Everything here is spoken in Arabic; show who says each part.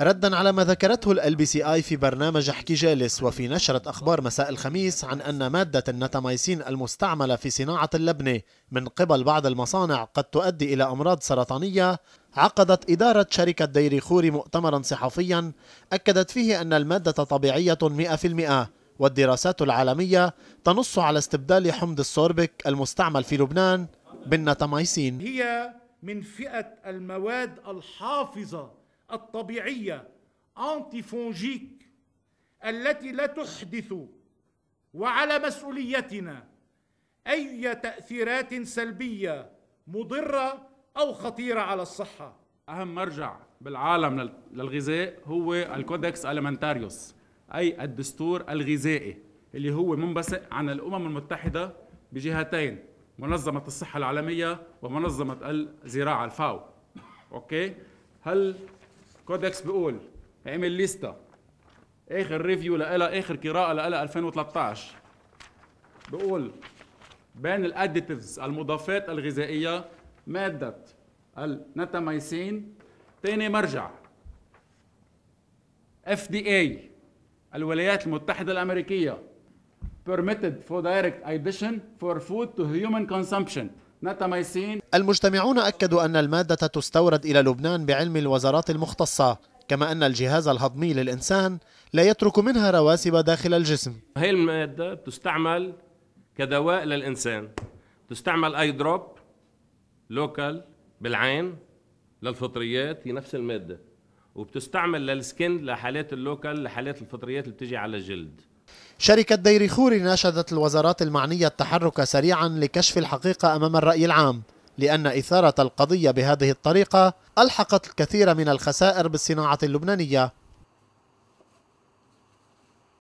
Speaker 1: ردا على ما ذكرته ال بي سي اي في برنامج احكي جالس وفي نشرة أخبار مساء الخميس عن أن مادة النتامايسين المستعملة في صناعة اللبنة من قبل بعض المصانع قد تؤدي إلى أمراض سرطانية عقدت إدارة شركة ديري خوري مؤتمرا صحفيا أكدت فيه أن المادة طبيعية 100% والدراسات العالمية تنص على استبدال حمض السوربك المستعمل في لبنان بالنتامايسين
Speaker 2: هي من فئة المواد الحافظة الطبيعية أنتيفونجيك التي لا تحدث وعلى مسؤوليتنا أي تأثيرات سلبية مضرة أو خطيرة على الصحة
Speaker 3: أهم مرجع بالعالم للغذاء هو الكودكس ألمنتاريوس أي الدستور الغذائي اللي هو منبثق عن الأمم المتحدة بجهتين منظمة الصحة العالمية ومنظمة الزراعة الفاو أوكي هل كودكس بيقول اعمل ليستا اخر ريفيو لها اخر قراءه لها 2013 بقول بين الاديتيفز المضافات الغذائيه ماده النتاميسين ثاني مرجع اف دي اي الولايات المتحده الامريكيه permitted for direct addition for food to human consumption
Speaker 1: المجتمعون أكدوا أن المادة تستورد إلى لبنان بعلم الوزارات المختصة كما أن الجهاز الهضمي للإنسان لا يترك منها رواسب داخل الجسم
Speaker 4: هي المادة تستعمل كدواء للإنسان تستعمل أي دروب لوكال بالعين للفطريات هي نفس المادة وبتستعمل للسكن لحالات اللوكال لحالات الفطريات اللي بتجي على الجلد
Speaker 1: شركة دير خوري ناشدت الوزارات المعنية التحرك سريعا لكشف الحقيقة أمام الرأي العام لأن إثارة القضية بهذه الطريقة ألحقت الكثير من الخسائر بالصناعة اللبنانية